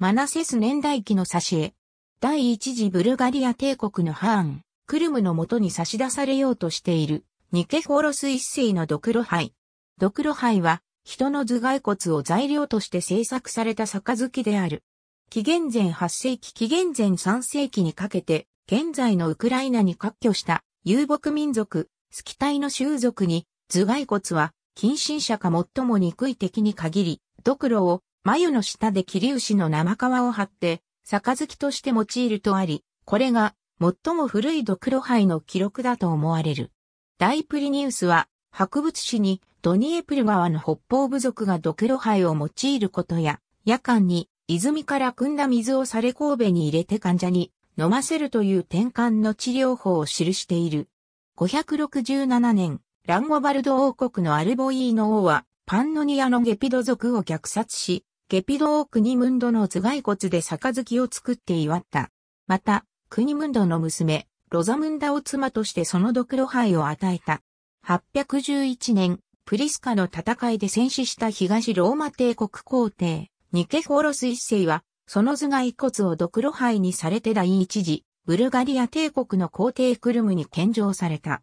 マナセス年代記の挿絵。第一次ブルガリア帝国のハーン、クルムのもとに差し出されようとしている、ニケフォロス一世のドクロハイ。ドクロハイは、人の頭蓋骨を材料として製作された杯である。紀元前8世紀紀元前3世紀にかけて、現在のウクライナに割拠した遊牧民族、スキタイの習族に、頭蓋骨は、近親者か最も憎い敵に限り、ドクロを眉の下で切り牛の生皮を貼って、杯として用いるとあり、これが最も古いドクロ杯の記録だと思われる。大プリニウスは、博物誌にドニエプル川の北方部族がドクロ杯を用いることや、夜間に泉から汲んだ水をされ神戸に入れて患者に飲ませるという転換の治療法を記している。567年、ランゴバルド王国のアルボイーノ王は、パンノニアのゲピド族を虐殺し、ゲピドを国ムンドの頭蓋骨で杯を作って祝った。また、国ムンドの娘、ロザムンダを妻としてそのドクロ杯を与えた。811年、プリスカの戦いで戦死した東ローマ帝国皇帝、ニケフォロス一世は、その頭蓋骨をドクロ杯にされて第一次、ブルガリア帝国の皇帝クルムに献上された。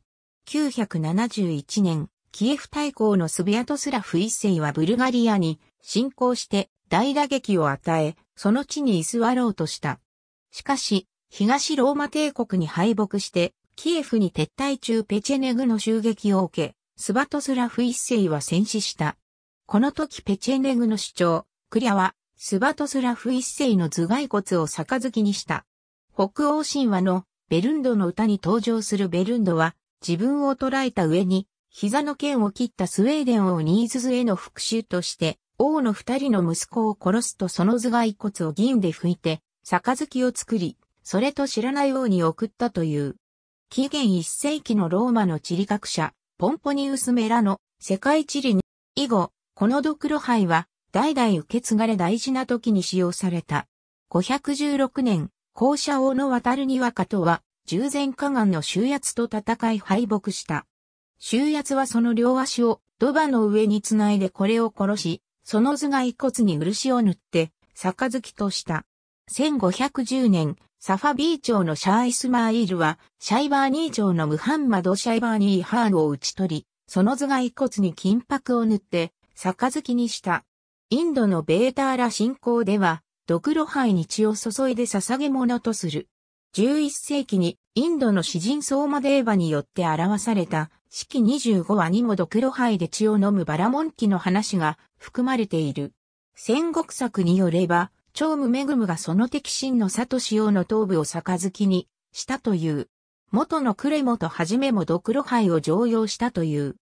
971年、キエフ大公のスビアトスラフ一世はブルガリアに侵攻して大打撃を与え、その地に居座ろうとした。しかし、東ローマ帝国に敗北して、キエフに撤退中ペチェネグの襲撃を受け、スバトスラフ一世は戦死した。この時ペチェネグの主張、クリアは、スバトスラフ一世の頭蓋骨を杯にした。北欧神話のベルンドの歌に登場するベルンドは、自分を捕らえた上に、膝の剣を切ったスウェーデンをニーズズへの復讐として、王の二人の息子を殺すとその頭蓋骨を銀で拭いて、杯を作り、それと知らない王に送ったという。紀元一世紀のローマの地理学者、ポンポニウス・メラの世界地理に、以後、このドクロ杯は代々受け継がれ大事な時に使用された。516年、校舎王の渡るに若とは、従前河岸の州圧と戦い敗北した。州圧はその両足を土バの上につないでこれを殺し、その図蓋骨に漆を塗って、杯とした。1510年、サファビー朝のシャーイスマーイールは、シャイバーニー朝のムハンマド・シャイバーニーハーンを打ち取り、その図蓋骨に金箔を塗って、杯にした。インドのベーターラ信仰では、ドクロ杯に血を注いで捧げ物とする。11世紀にインドの詩人ソーマデーバによって表された、四季25話にもドクロ杯で血を飲むバラモンキの話が含まれている。戦国策によれば、長武恵がその敵心の里用の頭部を杯にしたという。元のクレモとはじめもドクロ杯を常用したという。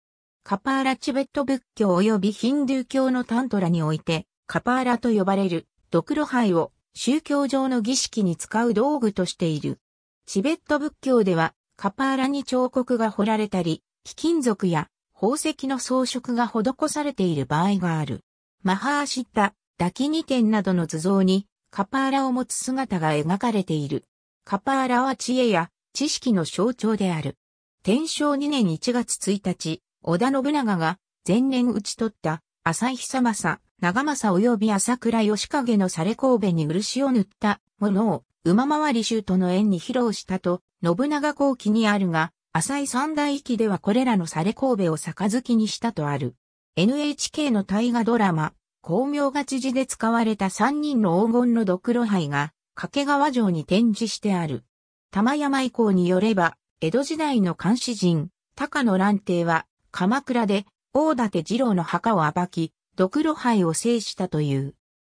カパーラチベット仏教及びヒンドゥー教のタントラにおいて、カパーラと呼ばれるドクロ杯を宗教上の儀式に使う道具としている。チベット仏教では、カパーラに彫刻が彫られたり、貴金属や宝石の装飾が施されている場合がある。マハーシッタ、ダキニテンなどの図像にカパーラを持つ姿が描かれている。カパーラは知恵や知識の象徴である。天正2年1月1日、織田信長が前年討ち取った朝日久政、長政及び朝倉義景のされ神戸に漆を塗ったものを馬回りシュートの縁に披露したと、信長後期にあるが、浅井三大域ではこれらのされ神戸を杯にしたとある。NHK の大河ドラマ、光明が知事で使われた三人の黄金のドクロ杯が、掛川城に展示してある。玉山以降によれば、江戸時代の監視人、高野蘭亭は、鎌倉で、大館二郎の墓を暴き、ドクロ杯を制したという。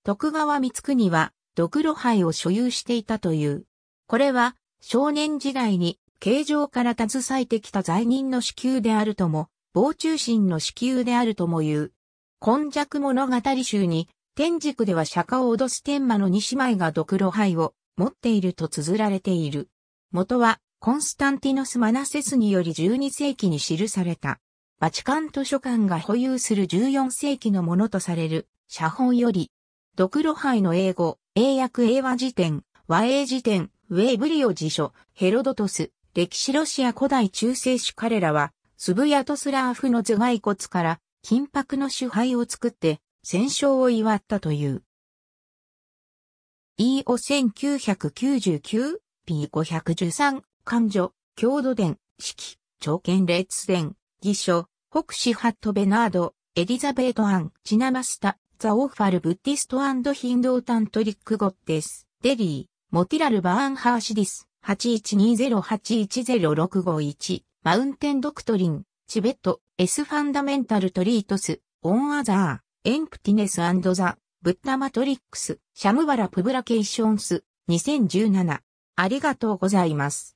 徳川光国は、ドクロ杯を所有していたという。これは少年時代に形状から携えてきた罪人の子宮であるとも、傍中心の子宮であるとも言う。今弱物語集に、天竺では釈迦を脅す天魔の二姉妹がドクロ杯を持っていると綴られている。元は、コンスタンティノス・マナセスにより12世紀に記された。バチカン図書館が保有する14世紀のものとされる写本より、ドクロ杯の英語、英訳英和辞典、和英辞典、ウェイブリオ辞書、ヘロドトス、歴史ロシア古代中世史彼らは、スブヤトスラーフの頭蓋骨から、金箔の主杯を作って、戦勝を祝ったという。EO 1999、P513、漢女、郷土伝、式、長剣列伝、義書、北市ハットベナード、エリザベート・アン、チナマスタ、ザ・オーファル・ブッディストヒンドータントリックゴッデス、デリー、モティラル・バーン・ハーシディス、8120810651、マウンテン・ドクトリン、チベット、エス・ファンダメンタル・トリートス、オン・アザー、エンプティネス・ザ・ブッダ・マトリックス、シャムバラ・プブラケーションス、2017。ありがとうございます。